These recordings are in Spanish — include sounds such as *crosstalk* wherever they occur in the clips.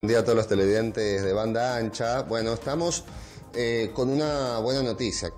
Buen día a todos los televidentes de banda ancha. Bueno, estamos eh, con una buena noticia.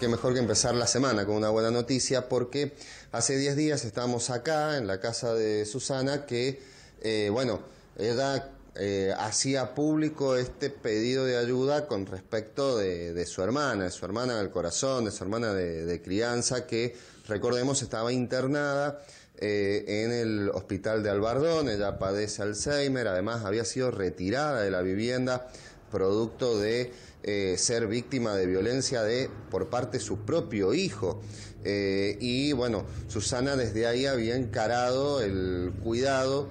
Qué mejor que empezar la semana con una buena noticia porque hace 10 días estamos acá en la casa de Susana que, eh, bueno, ella eh, hacía público este pedido de ayuda con respecto de, su hermana, de su hermana del corazón, de su hermana de crianza que, recordemos, estaba internada eh, en el hospital de Albardón, ella padece Alzheimer, además había sido retirada de la vivienda producto de eh, ser víctima de violencia de por parte de su propio hijo. Eh, y bueno, Susana desde ahí había encarado el cuidado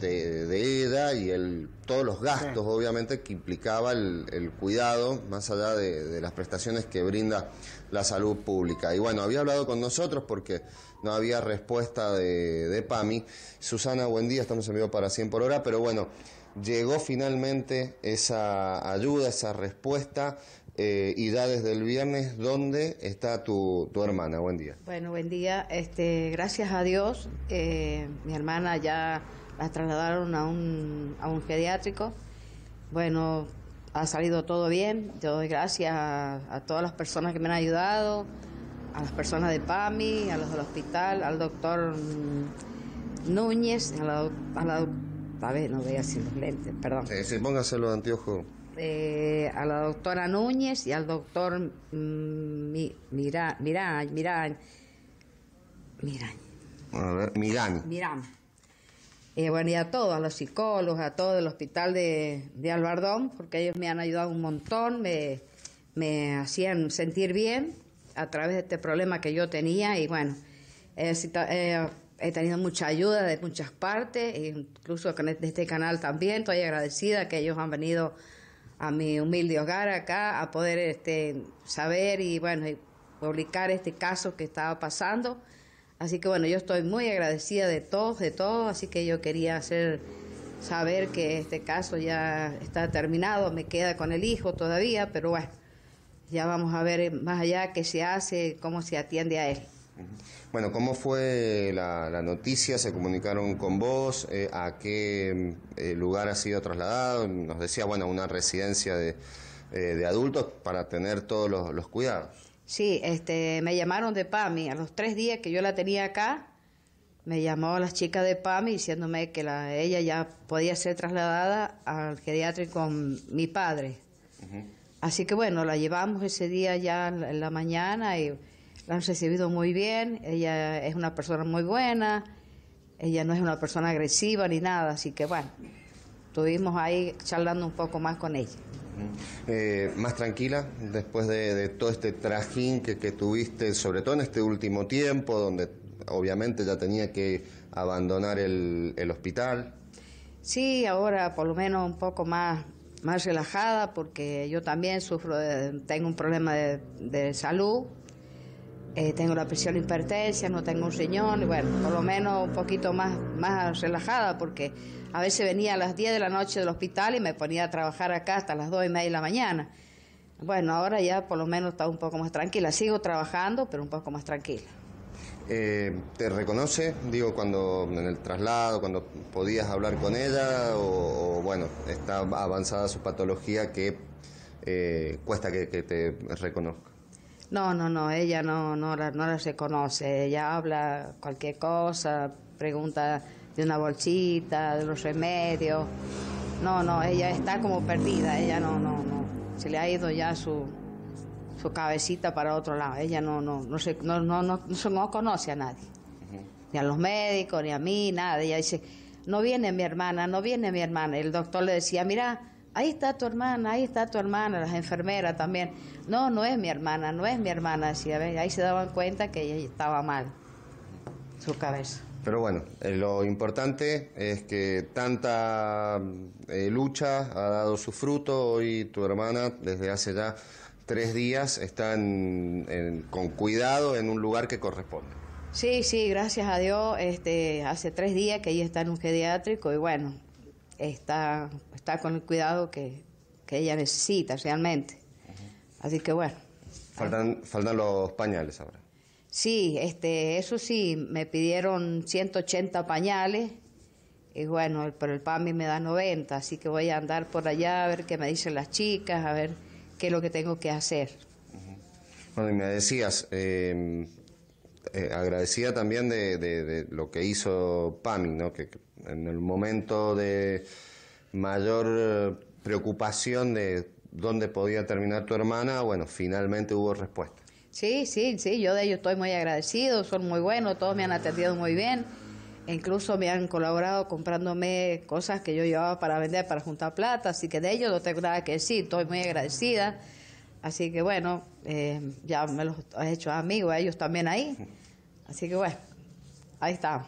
de, de Eda y el todos los gastos, obviamente, que implicaba el, cuidado, más allá de, las prestaciones que brinda la salud pública. Y bueno, había hablado con nosotros porque no había respuesta de, PAMI. Susana, buen día, estamos en vivo para 100 por hora, pero bueno, llegó finalmente esa ayuda, esa respuesta. Eh, y ya desde el viernes, ¿dónde está tu, hermana? Buen día. Bueno, buen día. Este, gracias a Dios, eh, mi hermana ya la trasladaron a un, a un pediátrico Bueno, ha salido todo bien. Yo doy gracias a, todas las personas que me han ayudado, a las personas de PAMI, a los del hospital, al doctor Núñez, a la, a a ver, no voy a los lentes, perdón. sí, póngase los anteojos. Eh, a la doctora Núñez y al doctor mm, Mirán, Mirán, Mirán, Mirán. Mirán. Y eh, bueno, y a todos, a los psicólogos, a todo el hospital de, de Albardón, porque ellos me han ayudado un montón, me, hacían sentir bien a través de este problema que yo tenía y bueno, he tenido mucha ayuda de muchas partes, e incluso este, de este canal también, estoy agradecida que ellos han venido a mi humilde hogar acá a poder este, saber y bueno, y publicar este caso que estaba pasando. Así que bueno, yo estoy muy agradecida de todos, de todos, así que yo quería hacer saber que este caso ya está terminado, me queda con el hijo todavía, pero bueno, ya vamos a ver más allá qué se hace, cómo se atiende a él. Bueno, ¿cómo fue la, noticia? ¿Se comunicaron con vos? Eh, ¿A qué eh, lugar ha sido trasladado? Nos decía, bueno, una residencia de, eh, adultos para tener todos los cuidados. Sí, este, me llamaron de PAMI. A los tres días que yo la tenía acá, me llamó la chica de PAMI diciéndome que la, ella ya podía ser trasladada al geriátrico con mi padre. Así que bueno, la llevamos ese día ya en la mañana y la han recibido muy bien. Ella es una persona muy buena, ella no es una persona agresiva ni nada. Así que bueno, estuvimos ahí charlando un poco más con ella. Eh, más tranquila después de, todo este trajín que, tuviste, sobre todo en este último tiempo, donde obviamente ya tenía que abandonar el, hospital. Sí, ahora por lo menos un poco más, más relajada porque yo también sufro, tengo un problema de salud eh, tengo la presión hipertensión, no tengo un riñón, y bueno, por lo menos un poquito más, más relajada, porque a veces venía a las 10 de la noche del hospital y me ponía a trabajar acá hasta las 2 y media de la mañana. Bueno, ahora ya por lo menos está un poco más tranquila, sigo trabajando, pero un poco más tranquila. Eh, ¿Te reconoce, digo, cuando en el traslado, cuando podías hablar con ella, o, bueno, está avanzada su patología que eh, cuesta que te reconozca? No, no, no, ella no, no, la, no la reconoce, ella habla cualquier cosa, pregunta de una bolsita, de los remedios. No, no, ella está como perdida, ella no, no, no. Se le ha ido ya su, su cabecita para otro lado, ella no, no, no, no, no, no, no conoce a nadie, ni a los médicos, ni a mí, nada. Ella dice, no viene mi hermana, no viene mi hermana. El doctor le decía, mira, ahí está tu hermana, ahí está tu hermana, las enfermeras también. No, no es mi hermana, no es mi hermana. Así, ahí se daban cuenta que ella estaba mal, su cabeza. Pero bueno, eh, lo importante es que tanta eh, lucha ha dado su fruto. y tu hermana, desde hace ya tres días, está con cuidado en un lugar que corresponde. Sí, sí, gracias a Dios. Este, hace tres días que ella está en un pediátrico. y bueno, está, está con el cuidado que, ella necesita realmente. Así que bueno. Faltan, faltan los pañales ahora. Sí, este, eso sí, me pidieron 180 pañales y bueno, pero el PAMI me da 90, así que voy a andar por allá a ver qué me dicen las chicas, a ver qué es lo que tengo que hacer. Bueno, y me decías, em, eh, agradecida también de, lo que hizo PAMI, ¿no? que en el momento de mayor eh, preocupación de dónde podía terminar tu hermana, bueno, finalmente hubo respuesta. Sí, sí, sí, yo de ellos estoy muy agradecido, son muy buenos, todos me han atendido muy bien, incluso me han colaborado comprándome cosas que yo llevaba para vender, para juntar plata, así que de ellos no tengo nada que decir, estoy muy agradecida, así que bueno, eh, ya me los he hecho amigos, ellos también ahí, así que bueno, ahí está.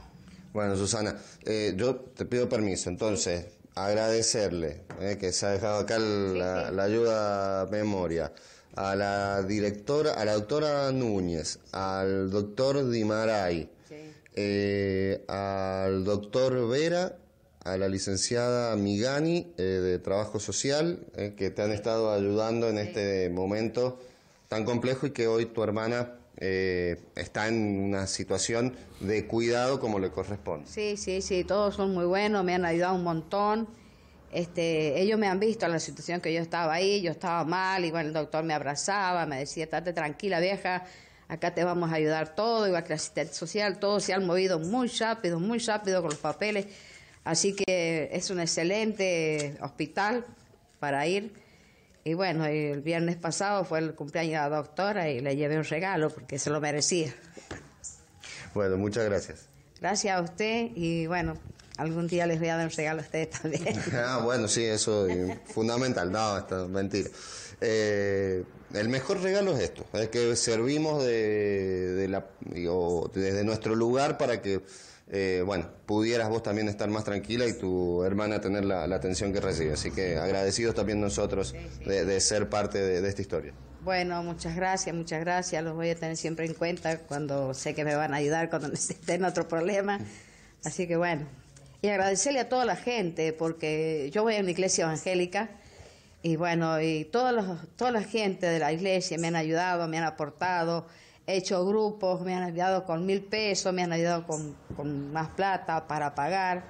Bueno, Susana, eh, yo te pido permiso, entonces, agradecerle eh, que se ha dejado acá la, ayuda a memoria a la directora, a la doctora Núñez, al doctor Dimaray, eh, al doctor Vera, a la licenciada Migani de Trabajo Social, que te han estado ayudando en este momento tan complejo y que hoy tu hermana eh, está en una situación de cuidado como le corresponde. Sí, sí, sí, todos son muy buenos, me han ayudado un montón. Este, ellos me han visto en la situación que yo estaba ahí, yo estaba mal, igual el doctor me abrazaba, me decía, estate tranquila vieja, acá te vamos a ayudar todo, igual que la asistente social, todos se han movido muy rápido, muy rápido con los papeles, así que es un excelente hospital para ir y bueno, el viernes pasado fue el cumpleaños de la doctora y le llevé un regalo porque se lo merecía. Bueno, muchas gracias. Gracias a usted y bueno, algún día les voy a dar un regalo a ustedes también. *laughs* ah, bueno, sí, eso es fundamental, no, está, mentira. Eh, el mejor regalo es esto, es que servimos de, la, desde nuestro lugar para que, eh, bueno, pudieras vos también estar más tranquila y tu hermana tener la, atención que recibe. Así que agradecidos también nosotros De, ser parte de, de esta historia. Bueno, muchas gracias, muchas gracias. Los voy a tener siempre en cuenta cuando sé que me van a ayudar, cuando *laughs* necesiten otro problema. Así que bueno, y agradecerle a toda la gente, porque yo voy a mi iglesia evangélica y bueno, y todos toda la gente de la iglesia me han ayudado, me han aportado, he hecho grupos, me han ayudado con mil pesos, me han ayudado con, con más plata para pagar.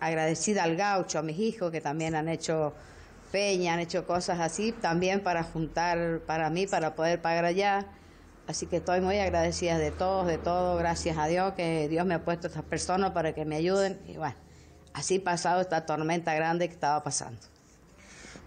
Agradecida al gaucho, a mis hijos que también han hecho peña, han hecho cosas así, también para juntar para mí, para poder pagar allá. Así que estoy muy agradecida de todos, de todo, gracias a Dios que Dios me ha puesto a estas personas para que me ayuden. Y bueno, así pasado esta tormenta grande que estaba pasando.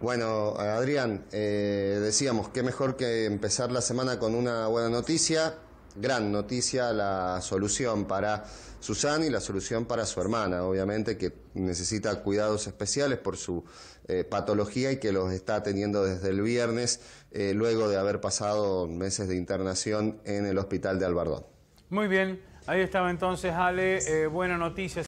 Bueno, Adrián, eh, decíamos, qué mejor que empezar la semana con una buena noticia gran noticia la solución para Susana y la solución para su hermana, obviamente que necesita cuidados especiales por su eh, patología y que los está teniendo desde el viernes, eh, luego de haber pasado meses de internación en el hospital de Albardón. Muy bien, ahí estaba entonces Ale, eh, buena noticia.